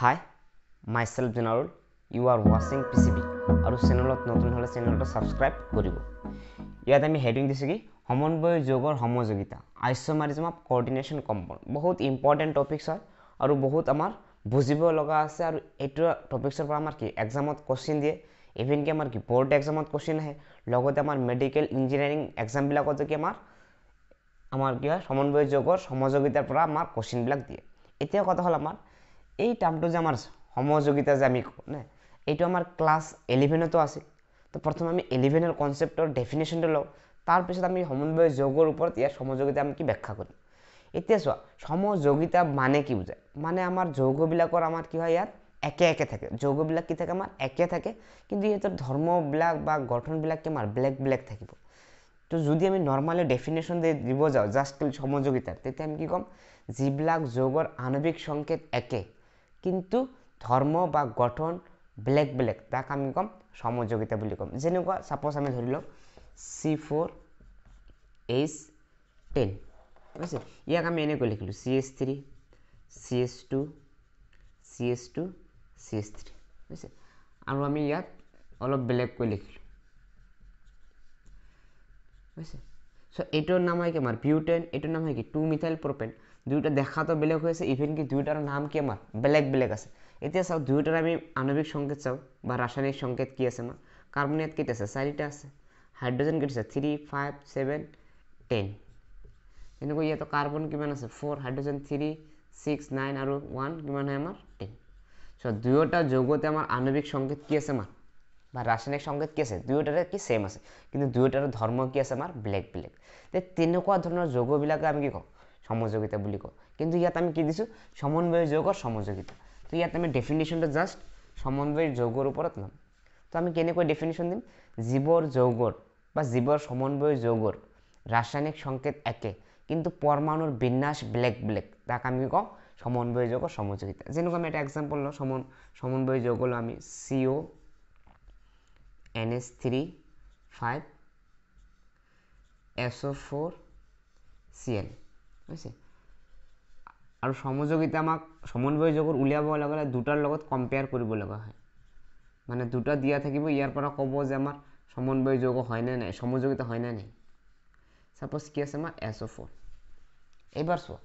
high myself general you are ৱাচিং P C B আৰু চেনেলত নতুন হ'লে চেনেলটো ছাবস্ক্ৰাইব কৰিব ইয়াত আমি হেডিং দিছোঁ কি সমন্বয় যোগৰ সমযোগিতা আইচমাৰিজম অফ কৰ্ডিনেশ্যন কম্পাউণ্ড বহুত ইম্পৰ্টেণ্ট টপিকছ হয় আৰু বহুত আমাৰ বুজিব লগা আছে আৰু এইটো টপিকছৰ পৰা আমাৰ কি এক্সামত কুৱেশ্যন দিয়ে ইভিনকি আমাৰ কি বৰ্ড এক্সামত কুৱেশ্যন আহে লগতে আমাৰ মেডিকেল ইঞ্জিনিয়াৰিং এক্সামবিলাকতো কি আমাৰ আমাৰ কি হয় সমন্বয় যোগৰ সমযোগিতাৰ পৰা আমাৰ কুৱেশ্যনবিলাক দিয়ে এতিয়া কথা হ'ল আমাৰ এই টার্মটো যে আমার সমযোগিতা যে আমি নে এইটো আমার ক্লাস ইলেভেনতো আছে তো প্রথম আমি ইলেভেনের কনসেপ্টর ডেফিনেশনটা লো তারপর আমি সমন্বয় যোগের উপর ইয়ার সমযোগিতা আমি কি ব্যাখ্যা করি এতিয়া চা সমযোগিতা মানে কি বুঝায় মানে আমার যোগবিলাকর আমার কি হয় ইয়াত একে একে থাকে যোগবিলাক কি থাকে আমার একে থাকে কিন্তু ইহতর ধর্মবিলাক বা গঠনবিলাক কি আমার ব্ল্যাক ব্ল্যাক থাকিব তো যদি আমি নর্মালি ডেফিনেশন দিয়ে দিব যাও জাস্ট সমযোগিতার তো আমি কি কম যাক যোগর আণবিক সংকেত একে কিন্তু ধৰ্ম বা গঠন বেলেগ বেলেগ তাক আমি ক'ম সমযোগিতা বুলি ক'ম যেনেকুৱা ছাপ'জ আমি ধৰি লওক চি ফ'ৰ এইচ টেন ঠিক আছে ইয়াক আমি এনেকৈ লিখিলোঁ C S three C S two C S two C S three ঠিক আছে আৰু আমি ইয়াত অলপ বেলেগকৈ লিখিলোঁ ঠিক আছে চ' এইটোৰ নাম হয় কি আমাৰ পিউটেন এইটোৰ নাম হয় কি টু মিথাইল প্ৰপেন দুয়োটা দেখাতো বেলেগ হয়ে আছে ইভেন কি দুয়োটাৰ নাম কি আমাৰ বেলেগ বেলেগ আছে এতিয়া চাও দুইটাৰ আমি আণৱিক সংকেত চাও বা ৰাসায়নিক সংকেত কি আছে আমাৰ কাৰ্বন কাৰ্বনেট কেইটা আছে চাৰিটা আছে হাইড্ৰজেন কেইটা আছে থ্ৰী ফাইভ ছেভেন টেন এনেকুৱা ইয়াতো কাৰ্বন কিমান আছে four hydrogen three six nine আৰু ওৱান কিমান হয় আমাৰ টেন চ' দুয়োটা যোগতে আমাৰ আণৱিক সংকেত কি আছে আমাৰ বা ৰাসায়নিক সংকেত কি আছে দুয়োটাৰে কি ছেইম আছে কিন্তু দুয়োটাৰ ধৰ্ম কি আছে আমাৰ ব্লেক ব্লেক তে তেনেকুৱা ধৰণৰ যোগবিলাকে আমি কি কওঁ সমযোগিতা বুলি কওঁ কিন্তু ইয়াত আমি কি দিছোঁ সমন্বয় যোগ সমযোগিতা তো ইয়াত আমি ডেফিনেশ্যনটো জাষ্ট সমন্বয় যৌগৰ ওপৰত ল'ম তো আমি কেনেকৈ ডেফিনেশ্যন দিম জীৱৰ যৌগৰ বা জীৱৰ সমন্বয় যৌগৰ ৰাসায়নিক সংকেত একে কিন্তু পৰমাণুৰ বিন্যাস ব্লেক ব্লেক তাক আমি কওঁ সমন্বয় যৌগ সমযোগিতা যেনেকুৱা আমি এটা এক্সাম্পল লওঁ সমন সমন্বয় যৌগ হলো আমি C O' N S three five S O' four C হয়েছে আৰু সমযোগিতা আমাক সমন্বয় যোগৰ উলিয়াব দুটার দুটাৰ লগত কম্পেয়াৰ কৰিব লগা হয় মানে দুটা দিয়া থাকিব ইয়াৰ পৰা ক'ব যে আমাৰ সমন্বয় যোগ না নাই সমযোগিতা হয় না নাই সাপোজ কি আছে আমাৰ এছ অ' ফ'ৰ এইবাৰ চোৱা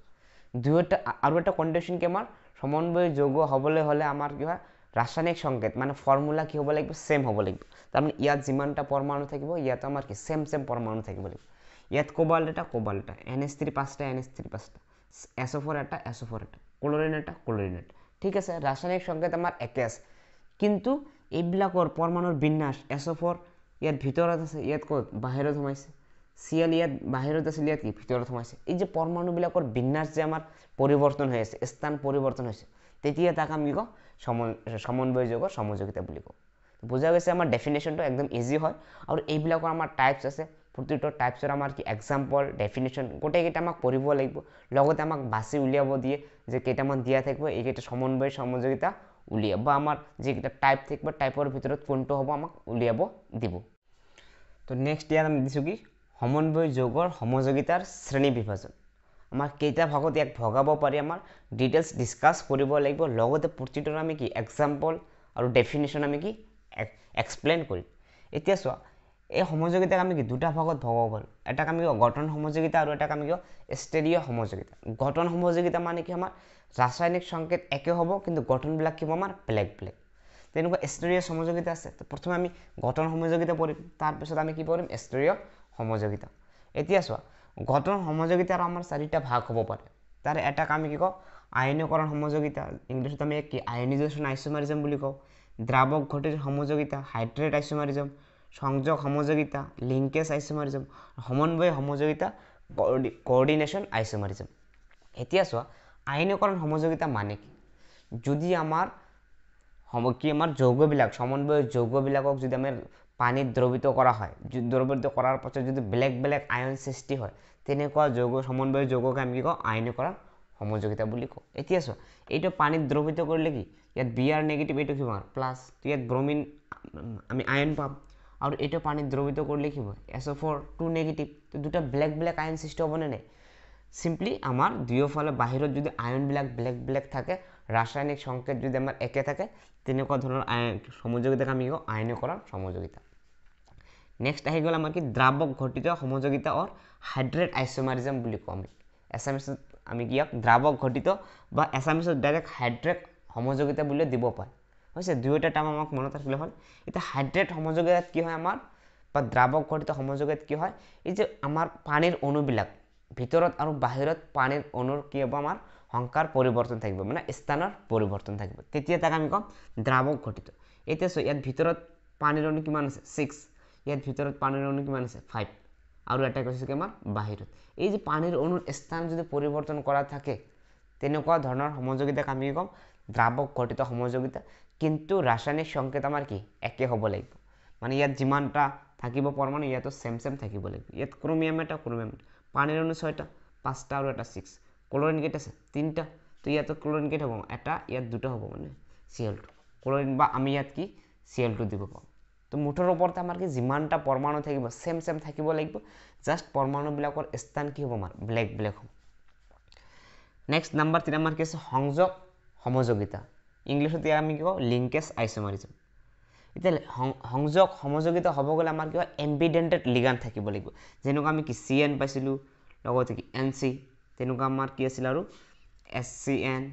দুয়োটা আৰু এটা কণ্ডিশ্যন কি আমাৰ সমন্বয় যোগ হ'বলৈ হ'লে আমাৰ কি হয় ৰাসায়নিক সংকেত মানে ফৰ্মুলা কি হ'ব লাগিব ছেম হ'ব লাগিব তাৰমানে ইয়াত যিমানটা পৰমাণু থাকিব ইয়াতো আমাৰ কি ছেম সেম পৰমাণু থাকিব লাগিব ইয়াত কোবাল্ট এটা কোবাল্ট এটা এন এছ থ্ৰী পাঁচটা এন এছ পাঁচটা এছ এটা এছ এটা ক্লৰিন এটা ক্লৰিন এটা ঠিক আছে ৰাসায়নিক সংকেত আমাৰ একে আছে কিন্তু এইবিলাকৰ পৰমাণুৰ বিন্যাস এছ ইয়াত ভিতৰত আছে ইয়াত ক'ত বাহিৰত সোমাইছে চিয়াল ইয়াত বাহিৰত আছিল ইয়াত কি ভিতৰত সোমাইছে এই যে পৰমাণুবিলাকৰ বিন্যাস যে আমাৰ পৰিৱৰ্তন হৈ আছে স্থান পৰিৱৰ্তন হৈছে তেতিয়া তাক আমি কওঁ সমন্বয় সমন্বয়যোগৰ সমযোগিতা বুলি কওঁ বুজা গৈছে আমাৰ ডেফিনেশ্যনটো একদম ইজি হয় আৰু এইবিলাকৰ আমাৰ টাইপছ আছে প্ৰতিটো টাইপছৰ আমাৰ কি এক্সাম্পল ডেফিনেশ্যন গোটেইকেইটা আমাক পঢ়িব লাগিব লগতে আমাক বাছি উলিয়াব দিয়ে যে কেইটামান দিয়া থাকিব এইকেইটা সমন্বয় সহযোগিতা উলিয়াব বা আমাৰ যিকেইটা টাইপ থাকিব টাইপৰ ভিতৰত কোনটো হ'ব আমাক উলিয়াব দিব তো নেক্সট ইয়াত আমি দিছোঁ কি সমন্বয় যোগৰ সহযোগিতাৰ শ্ৰেণী বিভাজন আমাৰ কেইটা ভাগত ইয়াক ভগাব পাৰি আমাৰ ডিটেইলছ ডিছকাছ কৰিব লাগিব লগতে প্ৰতিটোৰ আমি কি এক্সাম্পল আৰু ডেফিনেশ্যন আমি কি এক্সপ্লেইন কৰিম এতিয়া চোৱা এই সমযোগিতাক আমি কি দুটা ভাগত ভগাব পাৰোঁ এটাক আমি কিয় গঠন সমযোগিতা আৰু এটাক আমি কিয় ষ্টেডিঅ' সমযোগিতা গঠন সমযোগিতা মানে কি আমাৰ ৰাসায়নিক সংকেত একে হ'ব কিন্তু গঠনবিলাক কি হ'ব আমাৰ বেলেগ বেলেগ তেনেকুৱা ষ্টেৰিঅ' সমযোগিতা আছে তো প্ৰথমে আমি গঠন সমযোগিতা পঢ়িম তাৰপিছত আমি কি কৰিম ষ্টেৰিঅ' সমযোগিতা এতিয়া চোৱা গঠন সমযোগিতাৰ আমাৰ চাৰিটা ভাগ হ'ব পাৰে তাৰে এটাক আমি কি কওঁ আয়নীকৰণ সমযোগিতা ইংলিছত আমি কি আইনিজেশ্যন আইচমাৰিজম বুলি কওঁ দ্ৰাৱক ঘটিৰ সমযোগিতা হাইড্ৰেট আইচমাৰিজম সংযোগ সমযোগিতা লিংকেজ আইচমাৰিজম সমন্বয় সমযোগিতা কৰ্ডিনেশ্যন আইচমাৰিজম এতিয়া চোৱা আইনকৰণ সমযোগিতা মানে কি যদি আমাৰ কি আমাৰ যৌগবিলাক সমন্বয় যৌগবিলাকক যদি আমি পানীত দ্ৰৱিত কৰা হয় দ্ৰৱিত কৰাৰ পাছত যদি বেলেগ বেলেগ আয়ন সৃষ্টি হয় তেনেকুৱা যৌগ সমন্বয় যৌগকে আমি কি কওঁ আইনকৰণ সমযোগিতা বুলি কওঁ এতিয়া চোৱা এইটো পানীত দ্ৰৱিত কৰিলে কি ইয়াত বি আৰ নেগেটিভ এইটো কিমান প্লাছ ইয়াত ব্ৰমিন আমি আয়ন পাম আৰু এইটো পানীত দ্ৰৱিত কৰিলে কি হয় এছ টু নেগেটিভ তো দুটা ব্লেক ব্লেক আয়ন সৃষ্টি হ'বনে নাই চিম্পলি আমাৰ দুয়োফালে বাহিৰত যদি আয়নবিলাক ব্লেক ব্লেক থাকে ৰাসায়নিক সংকেত যদি আমাৰ একে থাকে তেনেকুৱা ধৰণৰ আয়ন সমযোগিতাক আমি কওঁ আয়নীকৰণ সমযোগিতা নেক্সট আহি গ'ল আমাৰ কি দ্ৰাৱক ঘটিত সমযোগিতা অৰ হাইড্ৰেট আইচমাৰিজম বুলি কওঁ আমি আমি কি ইয়াক দ্ৰাৱক ঘটিত বা এছামিছত ডাইৰেক্ট হাইড্ৰেট সমযোগিতা বুলি দিব পাৰে হৈছে দুয়োটা টাৰ্ম আমাক মনত ৰাখিলে হ'ল এতিয়া হাইড্ৰেট সমযোগিতাত কি হয় আমাৰ বা দ্ৰাৱক ঘটিত সমযোগিতাত কি হয় এই যে আমাৰ পানীৰ অণুবিলাক ভিতৰত আৰু বাহিৰত পানীৰ অণুৰ কি হ'ব আমাৰ সংখ্যাৰ পৰিৱৰ্তন থাকিব মানে স্থানৰ পৰিৱৰ্তন থাকিব তেতিয়া তাক আমি ক'ম দ্ৰাৱক ঘটিত এতিয়া চ ইয়াত ভিতৰত পানীৰ অণু কিমান আছে ছিক্স ইয়াত ভিতৰত পানীৰ অণু কিমান আছে ফাইভ আৰু এটা কৈছে কি আমাৰ বাহিৰত এই যে পানীৰ অণুৰ স্থান যদি পৰিৱৰ্তন কৰা থাকে তেনেকুৱা ধৰণৰ সমযোগিতাক আমি কি ক'ম দ্ৰাৱক ঘটিত সমযোগিতা কিন্তু ৰাসায়নিক সংকেত আমাৰ কি একে হ'ব লাগিব মানে ইয়াত যিমানটা থাকিব পৰমাণু ইয়াতো চেম চেম থাকিব লাগিব ইয়াত ক্ৰমিয়াম এটা ক্ৰমিয়াম পানীৰ অনু ছয়টা পাঁচটা আৰু এটা ছিক্স ক্লৰিন কেইটা আছে তিনিটা তো ইয়াতো ক্লৰিন কেইট হ'ব এটা ইয়াত দুটা হ'ব মানে চি এলটো ক্লৰিন বা আমি ইয়াত কি চি এলটো দিব পাৰোঁ তো মুঠৰ ওপৰতে আমাৰ কি যিমানটা পৰমাণু থাকিব চেম চেম থাকিব লাগিব জাষ্ট পৰমাণুবিলাকৰ স্থান কি হ'ব আমাৰ ব্লেক ব্লেক হ'ব নেক্সট নাম্বাৰ তিনি আমাৰ কি আছে সংযোগ সমযোগিতা ইংলিছত ইয়াৰ আমি কি কওঁ লিংকেজ আইচমাৰিজম এতিয়া সংযোগ সমযোগিত হ'ব গ'লে আমাৰ কি হয় এম্বিডেণ্টেড লিগান থাকিব লাগিব যেনেকুৱা আমি কি চি এন পাইছিলোঁ লগতে কি এন চি তেনেকুৱা আমাৰ কি আছিল আৰু S C N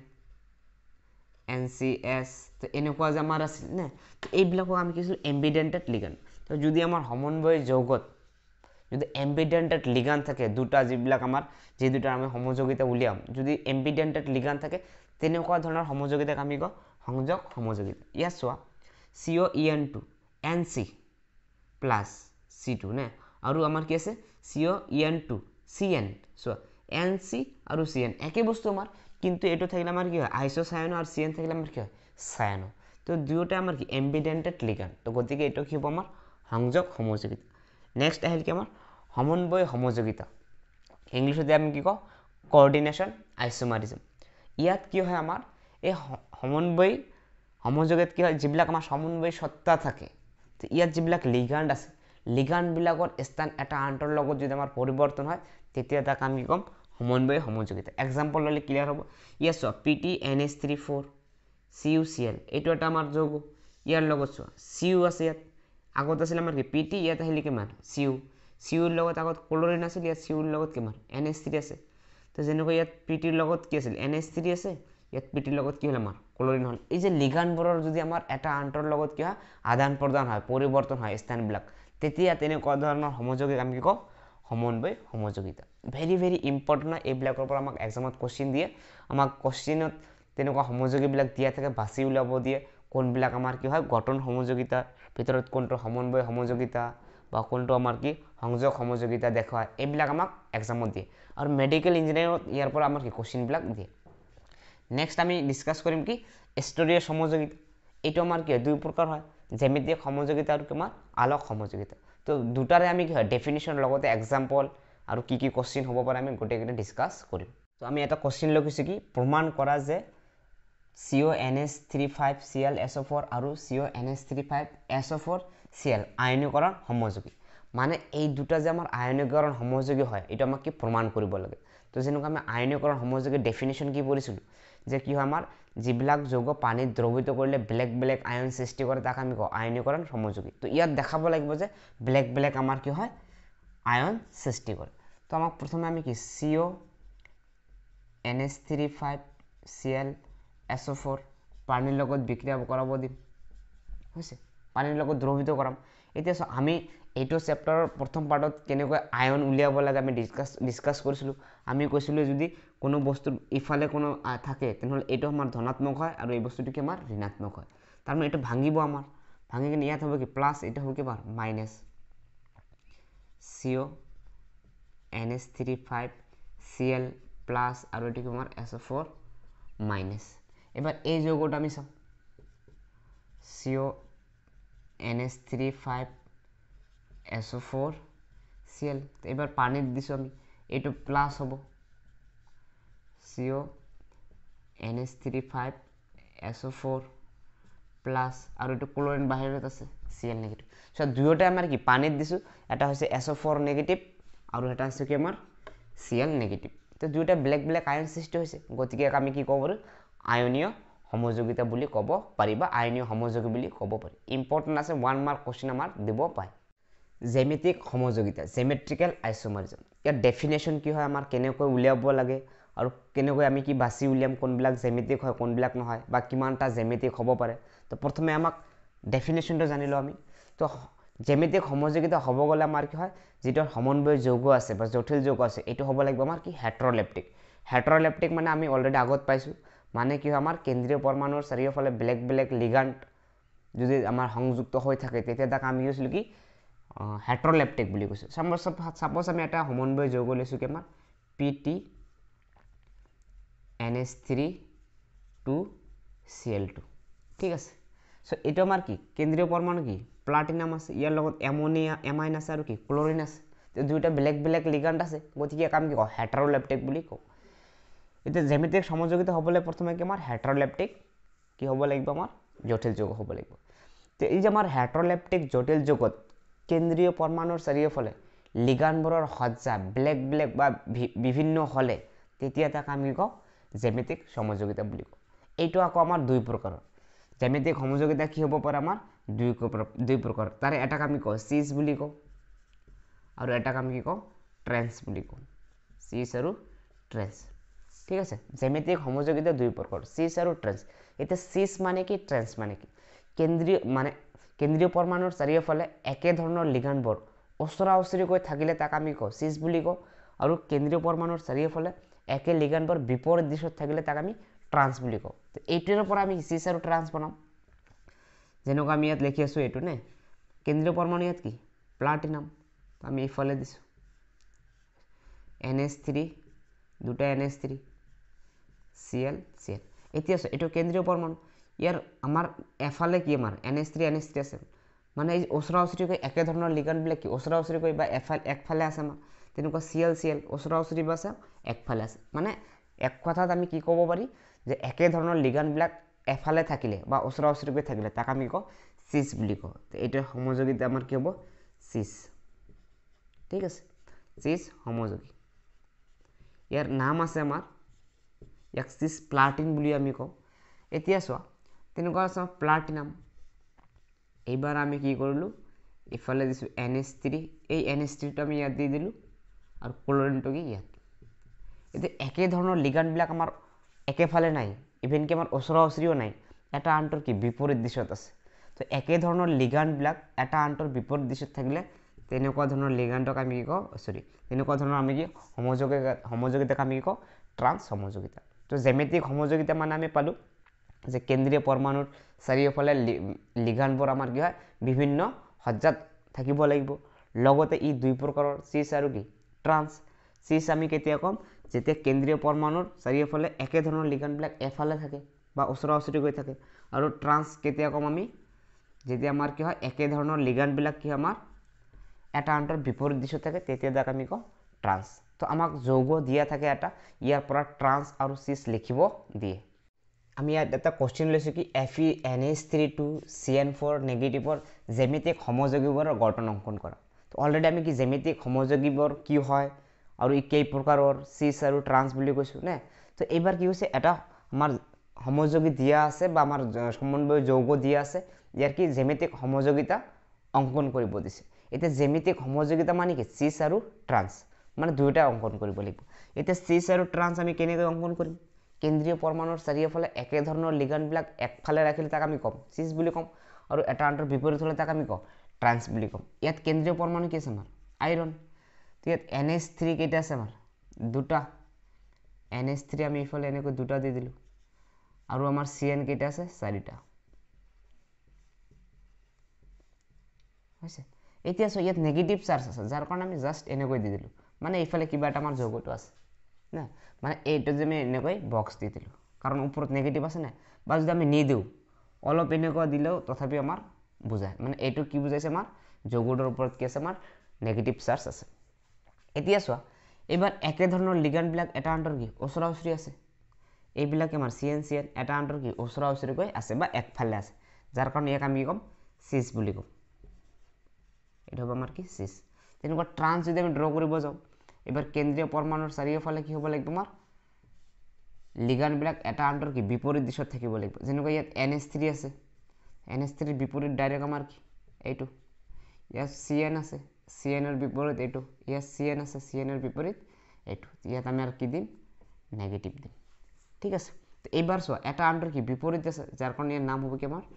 N C S তো এনেকুৱা যে আমাৰ আছিল নে এইবিলাকক আমি কি আছিলোঁ এম্বিডেণ্টেড লিগান তো যদি আমাৰ সমন্বয় যৌগত যদি এম্বিডেণ্টেড লিগান থাকে দুটা যিবিলাক আমাৰ যি দুটা আমি সমযোগিতা উলিয়াম যদি এম্বিডেণ্টেড লিগান থাকে তেনেকুৱা ধৰণৰ সমযোগিতাক আমি কওঁ সংযোগ সমযোগিতা ইয়াত চোৱা C O' E N two N C plus C two নে আৰু আমাৰ কি আছে C O' E N two C N চোৱা এন চি আৰু চি এন একে বস্তু আমাৰ কিন্তু এইটো থাকিলে আমাৰ কি হয় আইচ' চায়ন আৰু চি এন থাকিলে আমাৰ কি হয় চায়ন তো দুয়োটাই আমাৰ কি এম্বিডেণ্টেড লিগান তো গতিকে এইটো কি হ'ব আমাৰ সংযোগ সমযোগিতা নেক্সট আহিল কি আমাৰ সমন্বয় সমযোগিতা ইংলিছতে আমি কি কওঁ কৰ্ডিনেশ্যন আইচ'মাৰিজম ইয়াত কি হয় আমাৰ এই সমন্বয় সমযোগত কি হয় যিবিলাক আমাৰ সমন্বয় সত্তা থাকে ইয়াত যিবিলাক লিগাণ্ড আছে লিগাণ্ডবিলাকৰ স্থান এটা আনটোৰ লগত যদি আমাৰ পৰিৱৰ্তন হয় তেতিয়া তাক আমি ক'ম সমন্বয় সমযোগিতা এক্সাম্পল ল'লে ক্লিয়াৰ হ'ব ইয়াত চোৱা P T N S three four C U C L এইটো এটা আমাৰ যোগ ইয়াৰ লগত চোৱা চি ইউ আছে ইয়াত আগত আছিলে আমাৰ কি পি টি ইয়াত আহিলে কিমান চি ইউ চি ইউৰ লগত আগত ক্লৰিন আছিল ইয়াত চি ইউৰ লগত কিমান এন এছ থ্ৰী আছে যেনেকৈ ইয়াত প্ৰীতিৰ লগত কি আছিল এন এইচ থ্ৰী আছে ইয়াত প্ৰীতিৰ লগত কি হ'ল আমাৰ ক্লৰিন হ'ল এই যে লিগানবোৰৰ যদি আমাৰ এটা আন্তৰ লগত কি হয় আদান প্ৰদান হয় পৰিৱৰ্তন হয় স্থানবিলাক তেতিয়া তেনেকুৱা ধৰণৰ সমযোগীক আমি কি কওঁ সমন্বয় সমযোগিতা ভেৰি ভেৰি ইম্পৰ্টেণ্ট হয় এইবিলাকৰ পৰা আমাক এক্সামত কুৱেশ্যন দিয়ে আমাক কুৱেশ্যনত তেনেকুৱা সমযোগীবিলাক দিয়া থাকে বাছি উলিয়াব দিয়ে কোনবিলাক আমাৰ কি হয় গঠন সমযোগিতাৰ ভিতৰত কোনটো সমন্বয় সমযোগিতা বা কোনটো আমাৰ কি সংযোগ সমযোগিতা দেখুৱা এইবিলাক আমাক এক্সামত দিয়ে আৰু মেডিকেল ইঞ্জিনিয়াৰত ইয়াৰ পৰা আমাৰ কি কুৱেশ্যনবিলাক দিয়ে নেক্সট আমি ডিছকাছ কৰিম কি ষ্টৰীয় সমযোগিতা এইটো আমাৰ কি হয় দুই প্ৰকাৰ হয় জ্যামিতিক সমযোগিতা আৰু কি আমাৰ আলোক সমযোগিতা তো দুটাৰে আমি কি হয় ডেফিনেশ্যন লগতে এক্সাম্পল আৰু কি কি কুৱেশ্যন হ'ব পাৰে আমি গোটেইকেইটা ডিছকাছ কৰিম তো আমি এটা কুৱেশ্যন লগিছোঁ কি প্ৰমাণ কৰা যে C O' N S three five C L S O' four আৰু C O' N S three five S O' four C L আয়নীকৰণ সমযোগী মানে এই দুটা যে আমাৰ আয়নীকৰণ সমযোগী হয় এইটো আমাক কি প্ৰমাণ কৰিব লাগে তো যেনেকুৱা আমি আয়নীকৰণ সমযোগী ডেফিনেশ্যন কি পঢ়িছিলোঁ যে কি হয় আমাৰ যিবিলাক যৌগ পানীত দ্ৰৱিত কৰিলে ব্লেক ব্লেক আয়ন সৃষ্টি কৰে তাক আমি কওঁ আয়নীকৰণ সমযোগী তো ইয়াত দেখাব লাগিব যে ব্লেক ব্লেক আমাৰ কি হয় আয়ন সৃষ্টি কৰে তো আমাক প্ৰথমে আমি কি C O' N S three five C L S O' four পানীৰ লগত বিক্ৰিয়া কৰাব দিম হৈছে পানীৰ লগত দ্ৰৱিত কৰাম এতিয়া চাওক আমি এইটো চেপ্টাৰৰ প্ৰথম পাৰ্টত কেনেকৈ আয়ন উলিয়াব লাগে আমি ডিছকাছ ডিছকাছ কৰিছিলোঁ আমি কৈছিলোঁ যদি কোনো বস্তুৰ ইফালে কোনো থাকে তেনেহ'লে এইটো আমাৰ ধনাত্মক হয় আৰু এই বস্তুটো কি আমাৰ ঋণাত্মক হয় তাৰমানে এইটো ভাঙিব আমাৰ ভাঙি কিনে ইয়াত হ'ব কি প্লাছ এইটো হ'ব কি আমাৰ minus C O' N S three five C L plus আৰু এইটো কি আমাৰ এছ ফ'ৰ মাইনাছ এবাৰ এই যোগটো আমি চাওঁ চি অ' NH3-5SO4 Cl এবার পানির দিছো আমি এটো প্লাস হবো CO NH3-5SO4 প্লাস আর এটো ক্লোরিন বাইরে আছে Cl নেগেটিভ সো দুটোটা আমার কি পানির দিছো এটা হইছে SO4 নেগেটিভ আর এটা আছে কি আমার Cl নেগেটিভ তো দুটোটা ব্ল্যাক ব্ল্যাক আয়ন সৃষ্টি হইছে গতিকে আমি কি কবর আয়নীয় সমযোগিতা বুলি ক'ব পাৰি বা আইনী সমযোগী বুলি ক'ব পাৰি ইম্পৰ্টেণ্ট আছে ওৱান মাৰ্ক কুৱেশ্যন আমাৰ দিব পাৰে জেমেটিক সমযোগিতা জেমেট্ৰিকেল আইচমাৰিজম ইয়াৰ ডেফিনেশ্যন কি হয় আমাৰ কেনেকৈ উলিয়াব লাগে আৰু কেনেকৈ আমি কি বাছি উলিয়াম কোনবিলাক জেমেট্ৰিক হয় কোনবিলাক নহয় বা কিমানটা জেমেটিক হ'ব পাৰে তো প্ৰথমে আমাক ডেফিনেশ্যনটো জানি লওঁ আমি তো জেমেটিক সমযোগিতা হ'ব গ'লে আমাৰ কি হয় যিটো সমন্বয় যোগ আছে বা জটিল যোগ আছে এইটো হ'ব লাগিব আমাৰ কি হেট্ৰলেপ্টিক হেট্ৰলেপ্টিক মানে আমি অলৰেডি আগত পাইছোঁ মানে কি হয় আমাৰ কেন্দ্ৰীয় পৰমাণুৰ চাৰিওফালে ব্লেক ব্লেক লিগাণ্ড যদি আমাৰ সংযুক্ত হৈ থাকে তেতিয়া তাক আমি কৈছিলোঁ কি হেট্ৰলেপটেক বুলি কৈছোঁ চাপ'জ আমি এটা সমন্বয় যোগ লৈছোঁ কি আমাৰ P T N S three two C L two ঠিক আছে চ' এইটো আমাৰ কি কেন্দ্ৰীয় পৰমাণু কি প্লাটিনাম আছে ইয়াৰ লগত এমনিয়া এমাইন আছে আৰু কি ক্লৰিন আছে দুয়োটা বেলেগ বেলেগ লিগাণ্ড আছে গতিকে কাম কি কওঁ হেট্ৰলেপটেক বুলি কওঁ এতিয়া জ্যামিতিক সমযোগিতা হ'বলৈ প্ৰথমে কি আমাৰ হেট্ৰলেপ্টিক কি হ'ব লাগিব আমাৰ জটিল যোগ হ'ব লাগিব তো এই যে আমাৰ হেট্ৰলেপ্টিক জটিল যোগত কেন্দ্ৰীয় পৰমাণুৰ চাৰিওফালে লিগানবোৰৰ সজ্জা ব্লেক ব্লেক বা বিভিন্ন হ'লে তেতিয়া তাক আমি কওঁ জ্যামিতিক সমযোগিতা বুলি কওঁ এইটো আকৌ আমাৰ দুই প্ৰকাৰৰ জ্যামিতিক সমযোগিতা কি হ'ব পাৰে আমাৰ দুই দুই প্রকার তাৰে এটা আমি কওঁ চিজ বুলি কওঁ আৰু এটা আমি কি কওঁ ট্ৰেন্স বুলি কওঁ চিজ আৰু ট্ৰেন্স ঠিক আছে জেমেট্ৰিক এক দুই প্ৰকাৰ চিছ আৰু ট্ৰেন্স এতিয়া চিছ মানে কি ট্ৰেন্স মানে কি কেন্দ্ৰীয় মানে কেন্দ্ৰীয় পৰমাণুৰ চাৰিওফালে একে একেধৰণৰ লিগানবোৰ ওচৰা ওচৰিকৈ থাকিলে তাক আমি কওঁ চিছ বুলি কওঁ আৰু কেন্দ্ৰীয় পৰমাণুৰ চাৰিওফালে একে লিগানবোৰ বিপৰীত দিশত থাকিলে তাক আমি ট্ৰান্স বুলি কওঁ এইটোৰ পৰা আমি চিছ আৰু ট্ৰান্স বনাম যেনেকুৱা আমি ইয়াত লিখি আছোঁ এইটো নে কেন্দ্ৰীয় পৰমাণু ইয়াত কি প্লাটিনাম আমি ইফালে দিছোঁ এন এছ থ্ৰী দুটা N S three C L C L এতিয়া চাওক এইটো কেন্দ্ৰীয় পৰমাণু ইয়াৰ আমাৰ এফালে কি আমাৰ N S three N S three আছে মানে এই ওচৰা ওচৰিকৈ একেধৰণৰ লিগানবিলাক কি ওচৰা ওচৰিকৈ বা এফালে একফালে আছে আমাৰ তেনেকুৱা চি এল চি এল ওচৰা ওচৰি বা আছে একফালে আছে মানে এক কথাত আমি কি ক'ব পাৰি যে একেধৰণৰ লিগানবিলাক এফালে থাকিলে বা ওচৰা ওচৰিকৈ থাকিলে তাক আমি কওঁ চিজ বুলি কওঁ এইটোৱে সমযোগী আমাৰ কি হ'ব চিজ ঠিক আছে চিজ সমযোগী ইয়াৰ নাম আছে আমাৰ এক্সিছ প্লাটিন বুলি আমি কওঁ এতিয়া চোৱা তেনেকুৱা আছে প্লাটিনাম এইবাৰ আমি কি কৰিলোঁ ইফালে দিছোঁ এন এছ এই এন এছ আমি ইয়াত দি দিলোঁ আৰু ক্লৰিনটো কি ইয়াত এতিয়া একেধৰণৰ লিগানবিলাক আমাৰ একেফালে নাই ইভেন কি আমাৰ ওচৰা ওচৰিও নাই এটা আনটোৰ কি বিপৰীত দিশত আছে তো একে একেধৰণৰ লিগানবিলাক এটা আনটোৰ বিপৰীত দিশত থাকিলে তেনেকুৱা ধৰণৰ লিগানটক আমি কি কওঁ চৰি তেনেকুৱা ধৰণৰ আমি কি সমযোগী সমযোগিতাক আমি কি কওঁ ট্ৰান্স সমযোগিতা তো জেমেটিক সমযোগিতা মানে আমি পালোঁ যে কেন্দ্ৰীয় পৰমাণুৰ চাৰিওফালে লিগানবোৰ আমাৰ কি হয় বিভিন্ন সজ্জাত থাকিব লাগিব লগতে ই দুই প্ৰকাৰৰ চিচ আৰু কি ট্ৰান্স চিচ আমি কেতিয়া ক'ম যেতিয়া কেন্দ্ৰীয় পৰমাণুৰ চাৰিওফালে একেধৰণৰ লিগানবিলাক এফালে থাকে বা ওচৰা ওচৰি গৈ থাকে আৰু ট্ৰান্স কেতিয়া ক'ম আমি যেতিয়া আমাৰ কি হয় একেধৰণৰ লিগানবিলাক কি আমাৰ এটা আনটোৰ বিপৰীত দিশত থাকে তেতিয়া তাক আমি কওঁ ট্ৰান্স তো আমাক যৌগ দিয়া থাকে এটা ইয়াৰ পৰা ট্ৰান্স আৰু চিচ লিখিব দিয়ে আমি ইয়াত এটা কুৱেশ্যন লৈছোঁ কি F E N H three two C N four নেগেটিভৰ জেমেটিক সমযোগীবোৰৰ গঠন অংকন কৰা তো অলৰেডি আমি কি জেমেটিক সমযোগীবোৰ কি হয় আৰু ই কেই প্ৰকাৰৰ চিচ আৰু ট্ৰান্স বুলি কৈছোঁ নে তো এইবাৰ কি হৈছে এটা আমাৰ সমযোগী দিয়া আছে বা আমাৰ সমন্বয় যৌগ দিয়া আছে ইয়াৰ কি জেমেটিক সমযোগিতা অংকন কৰিব দিছে এতিয়া জেমেটিক সমযোগিতা মানে কি চিচ আৰু ট্ৰান্স মানে দুয়োটাই অংকন কৰিব লাগিব এতিয়া চিছ আৰু ট্ৰান্স আমি কেনেকৈ অংকন কৰিম কেন্দ্ৰীয় প্ৰমাণৰ চাৰিওফালে একেধৰণৰ লিগানবিলাক একফালে ৰাখিলে তাক আমি ক'ম চিছ বুলি ক'ম আৰু এটা আনটোৰ বিপৰীত হ'লে তাক আমি কওঁ ট্ৰান্স বুলি ক'ম ইয়াত কেন্দ্ৰীয় পৰমাণু কেইছে আমাৰ আইৰণ ইয়াত এন এইচ থ্ৰী কেইটা আছে আমাৰ দুটা এন এইচ থ্ৰী আমি এইফালে এনেকৈ দুটা দি দিলোঁ আৰু আমাৰ চি এন কেইটা আছে চাৰিটা হৈছে এতিয়া চ ইয়াত নেগেটিভ চাৰ্জ আছে যাৰ কাৰণে আমি জাষ্ট এনেকৈ দি দিলোঁ মানে এইফালে কিবা এটা আমাৰ জগতো আছে ন মানে এইটো যে আমি এনেকৈ বক্স দি দিলোঁ কাৰণ ওপৰত নিগেটিভ আছে নাই বা যদি আমি নিদিওঁ অলপ এনেকুৱা দিলেও তথাপিও আমাৰ বুজায় মানে এইটো কি বুজাইছে আমাৰ যোগৰ ওপৰত কি আছে আমাৰ নিগেটিভ চাৰ্জ আছে এতিয়া চোৱা এইবাৰ একেধৰণৰ লিগানবিলাক এটা আণ্ডৰ কি ওচৰা ওচৰি আছে এইবিলাকে আমাৰ চি এন চি এন এটা আণ্ডৰ কি ওচৰা ওচৰিকৈ আছে বা একফালে আছে যাৰ কাৰণে ইয়াক আমি কি ক'ম চিজ বুলি ক'ম এইটো হ'ব আমাৰ কি চিজ তেনেকুৱা ট্ৰান্স যদি আমি ড্ৰ কৰিব যাওঁ এবাৰ কেন্দ্ৰীয় পৰমাণুৰ চাৰিওফালে কি হব লাগিব আমাৰ লিগানবিলাক এটা আন্ডৰ কি বিপৰীত দিশত থাকিব লাগিব যেনেকুৱা ইয়াত এন এছ থ্ৰী আছে এন এছ থ্ৰীৰ বিপৰীত ডাইৰেক্ট আমাৰ কি এইটো ইয়াত চি এন আছে চি এন এনেৰ বিপৰীত এইটো ইয়াত চি এন আছে সি এনেৰ বিপৰীত এইটো ইয়াত আমি আৰু কি দিম নেগেটিভ দিম ঠিক আছে তো এইবাৰ চোৱা এটা আন্ডৰ কি বিপৰীত আছে যাৰ কাৰণে ইয়াৰ নাম হ'ব কি আমাৰ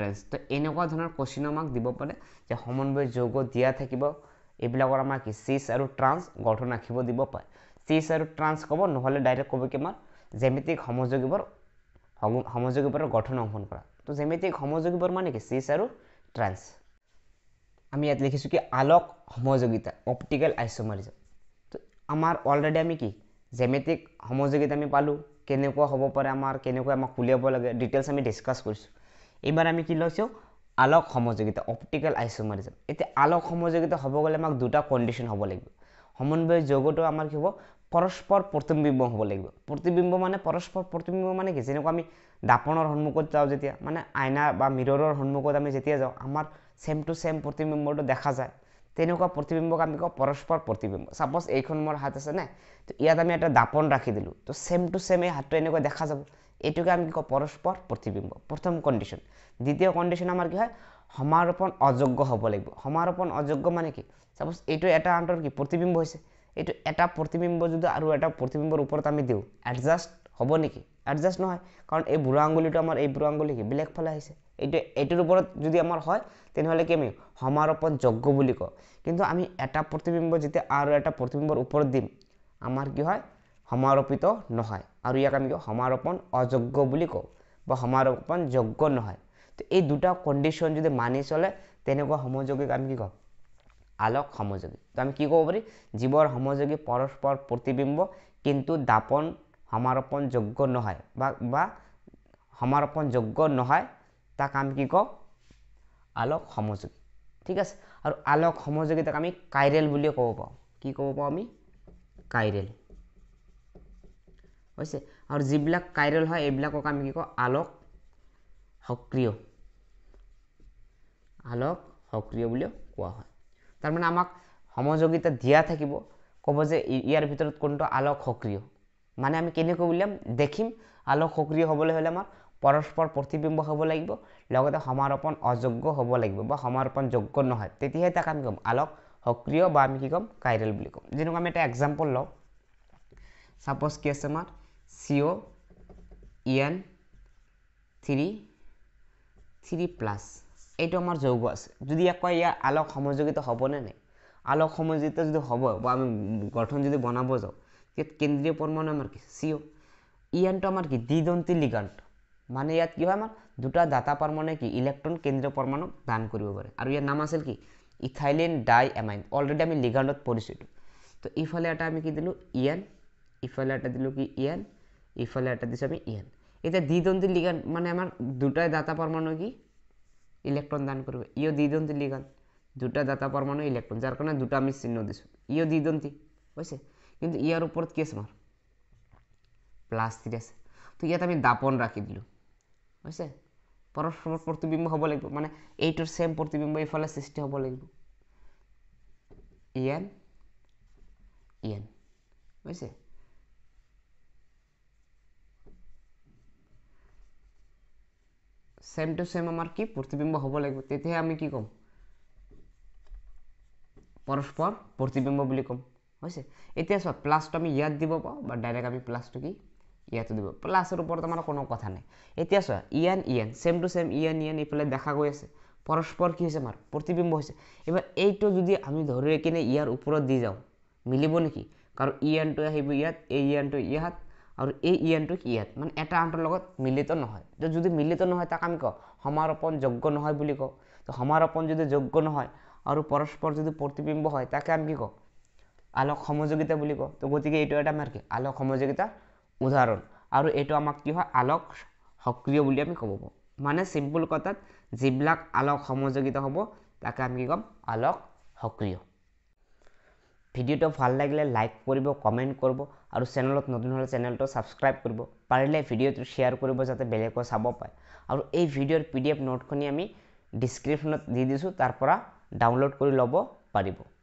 ট্ৰেন্স তো এনেকুৱা ধৰণৰ কুৱেশ্যন আমাক দিব পাৰে যে সমন্বয় যৌগ দিয়া থাকিব এইবিলাক আমাৰ কি চিছ আৰু ট্ৰান্স গঠন ৰাখিব দিব পাৰে চিছ আৰু ট্ৰান্স ক'ব নহ'লে ডাইৰেক্ট ক'ব কি আমাৰ জেমেটিক সমযোগীবৰ সমযোগীবৰৰ গঠন অংকন কৰা তো জেমেটিক সমযোগীবৰ মানে কি চিছ আৰু ট্ৰান্স আমি ইয়াত লিখিছোঁ কি আলোক সমযোগিতা অপ্টিকেল আইচমাৰিজম তো আমাৰ অলৰেডি আমি কি জেমেটিক সমযোগিতা আমি পালোঁ কেনেকুৱা হ'ব পাৰে আমাৰ কেনেকুৱা আমাক খুলিয়াব লাগে ডিটেইলছ আমি ডিছকাছ কৰিছোঁ এইবাৰ আমি কি লৈছোঁ আলোক সমযোগিতা অপটিকেল আইচুমারিজম এতিয়া আলোক সমযোগিতা হব গ'লে আমাক দুটা কন্ডিশন হব লাগিব সমন্বয় যোগটো আমাৰ কি হব পৰস্পৰ প্ৰতিবিম্ব হব লাগিব প্ৰতিবিম্ব মানে পৰস্পৰ প্ৰতিবিম্ব মানে কি যেনে আমি দাপনৰ সন্মুখত যাও যেতিয়া মানে আয়না বা মিৰৰেৰ সন্মুখত আমি যেতিয়া যাও আমাৰ সেম টু সেম প্ৰতিবিম্বটা দেখা যায় তেনেকুৱা প্ৰতিবিম্বক আমি কোথাও পৰস্পৰ প্ৰতিবিম্ব সাপোজ এইখন মোৰ হাত আছে না তো ইয়াত আমি এটা দাপন ৰাখি দিলো তো সেম টু সেম এই হাতটো এনেকুৱা দেখা যাব এটুকু আমি কি পরস্পর প্রতিবিম্ব প্রথম কন্ডিশন দ্বিতীয় কন্ডিশন আমার কি হয় সমাৰোপণ অযোগ্য হ'ব লাগিব সমাৰোপণ অযোগ্য মানে কি চাপ'জ এইটো এটা আনটোৰ কি প্ৰতিবিম্ব হৈছে এইটো এটা প্ৰতিবিম্ব যদি আৰু এটা প্ৰতিবিম্বৰ ওপৰত আমি দিওঁ এডজাষ্ট হ'ব নেকি এডজাষ্ট নহয় কাৰণ এই বুঢ়া আঙুলিটো আমাৰ এই বুঢ়া আঙুলি কি বেলেগ ফালে আহিছে এইটো এইটোৰ ওপৰত যদি আমাৰ হয় তেনেহ'লে কি আমি সমাৰোপণ যোগ্য বুলি কওঁ কিন্তু আমি এটা প্ৰতিবিম্ব যেতিয়া আৰু এটা প্ৰতিবিম্বৰ ওপৰত দিম আমাৰ কি হয় সমাৰোপিত নহয় আৰু ইয়াক আমি কওঁ সমাৰোপণ অযোগ্য বুলি কওঁ বা সমাৰোপণ যোগ্য নহয় তো এই দুটা কণ্ডিশ্যন যদি মানি চলে তেনেকুৱা সমযোগীক আমি কি কওঁ আলোক সমযোগী তো আমি কি ক'ব পাৰি জীৱৰ সমযোগী পৰস্পৰ প্ৰতিবিম্ব কিন্তু দাপন সমাৰোপণ যোগ্য নহয় বা বা সমাৰোপণ যোগ্য নহয় তাক আমি কি কওঁ আলোক সমযোগী ঠিক আছে আৰু আলোক সমযোগিতাক আমি কাইৰেল বুলিয়ে ক'ব পাৰোঁ কি ক'ব পাৰোঁ আমি কাইৰেল হৈছে আৰু যিবিলাক কাইৰেল হয় এইবিলাকক আমি কি কওঁ আলোক সক্ৰিয় আলোক সক্ৰিয় বুলিও কোৱা হয় তাৰমানে আমাক সমযোগিতা দিয়া থাকিব ক'ব যে ইয়াৰ ভিতৰত কোনটো আলোক সক্ৰিয় মানে আমি কেনেকৈ উলিয়াম দেখিম আলোক সক্ৰিয় হ'বলৈ হ'লে আমাৰ পৰস্পৰ প্ৰতিবিম্ব হ'ব লাগিব লগতে সমাৰোপণ অযোগ্য হ'ব লাগিব বা সমাৰোপণ যোগ্য নহয় তেতিয়াহে তাক আমি ক'ম আলোক সক্ৰিয় বা আমি কি ক'ম কাইৰেল বুলি ক'ম যেনেকুৱা আমি এটা এক্সাম্পল লওঁ চাপ'জ কি আছে আমাৰ CO EN 3 3 প্লাস এইটো আমাৰ যৌগ আছে যদি ইয়াক কয় ইয়াৰ আলোক সমযোগিত হ'বনে নাই আলোক সমযোগিত যদি হ'ব বা আমি গঠন যদি বনাব যাওঁ তেতিয়া কেন্দ্ৰীয় পৰমাণু আমাৰ কি চিঅ ইয়ানটো আমাৰ কি দ্বিদন্তী লিগাণ্ট মানে ইয়াত কি হয় আমাৰ দুটা দাতা পৰমাণুৱে কি ইলেক্ট্ৰন কেন্দ্ৰীয় পৰমাণুক দান কৰিব পাৰে আৰু ইয়াৰ নাম আছিল কি ইথাইলিন ডাই এমাইন অলৰেডি আমি লিগাণ্টত পঢ়িছোঁ এইটো তো ইফালে এটা আমি কি দিলোঁ ইয়ান ইফালে এটা দিলোঁ কি ইয়ান ইফলে এটা দিছি আমি ইএন এটা দ্বিদ্বন্দ্বী লিগান মানে আমার দুটায় দাতা পরমাণু কি ইলেকট্রন দান করবে ইও দ্বিদ্বন্দ্বী লিগান দুটা দাতা পরমাণু ইলেকট্রন যার কারণে দুটা আমি চিহ্ন দিছোঁ ইও দ্বিদ্বন্দ্বী বুঝছে কিন্তু ইয়াৰ ওপৰত কি আছে আমার প্লাছ থ্ৰী আছে তো ইয়াত আমি দাপন ৰাখি দিলোঁ বুঝছে পরস্পর প্ৰতিবিম্ব হ'ব লাগিব মানে এইটোৰ ছেম প্ৰতিবিম্ব এইফালে সৃষ্টি হ'ব লাগিব ইয়ান ইয়ান বুজিছে চেম টু চেম আমাৰ কি প্ৰতিবিম্ব হ'ব লাগিব তেতিয়াহে আমি কি ক'ম পৰস্পৰ প্ৰতিবিম্ব বুলি ক'ম হৈছে এতিয়া চোৱা প্লাছটো আমি ইয়াত দিব পাওঁ বা ডাইৰেক্ট আমি প্লাছটো কি ইয়াতো দিব প্লাছৰ ওপৰত আমাৰ কোনো কথা নাই এতিয়া চোৱা ইয়ান ইয়ান চেম টু চেম ইয়ান ইয়ান এইফালে দেখা গৈ আছে পৰস্পৰ কি হৈছে আমাৰ প্ৰতিবিম্ব হৈছে এইবাৰ এইটো যদি আমি ধৰি ৰাখিনে ইয়াৰ ওপৰত দি যাওঁ মিলিব নেকি কাৰণ ইয়ানটো আহিব ইয়াত এই ইয়ানটো ইয়াত আৰু এই ইয়েনটো ইয়াত মানে এটা আনটোৰ লগত মিলিত নহয় তো যদি মিলিত নহয় তাক আমি কওঁ সমাৰোপণ যোগ্য নহয় বুলি কওঁ তো সমাৰোপণ যদি যোগ্য নহয় আৰু পৰস্পৰ যদি প্ৰতিবিম্ব হয় তাকে আমি কি কওঁ আলোক সমযোগিতা বুলি কওঁ তো গতিকে এইটো এটা আমাৰ কি আলোক সমযোগিতা উদাহৰণ আৰু এইটো আমাক কি হয় আলোক সক্ৰিয় বুলি আমি ক'ব পাৰোঁ মানে চিম্পুল কথাত যিবিলাক আলোক সমযোগিতা হ'ব তাকে আমি কি ক'ম আলোক সক্ৰিয় ভিডিওটো ভাল লাগিলে লাইক কৰিব কমেণ্ট কৰিব আৰু চেনেলত নতুন হ'লে চেনেলটো ছাবস্ক্ৰাইব কৰিব পাৰিলে ভিডিঅ'টো শ্বেয়াৰ কৰিব যাতে বেলেগেও চাব পায় আৰু এই ভিডিঅ'ৰ পি ডি এফ নোটখিনি আমি ডিছক্ৰিপশ্যনত দি দিছোঁ তাৰ পৰা ডাউনলোড কৰি ল'ব পাৰিব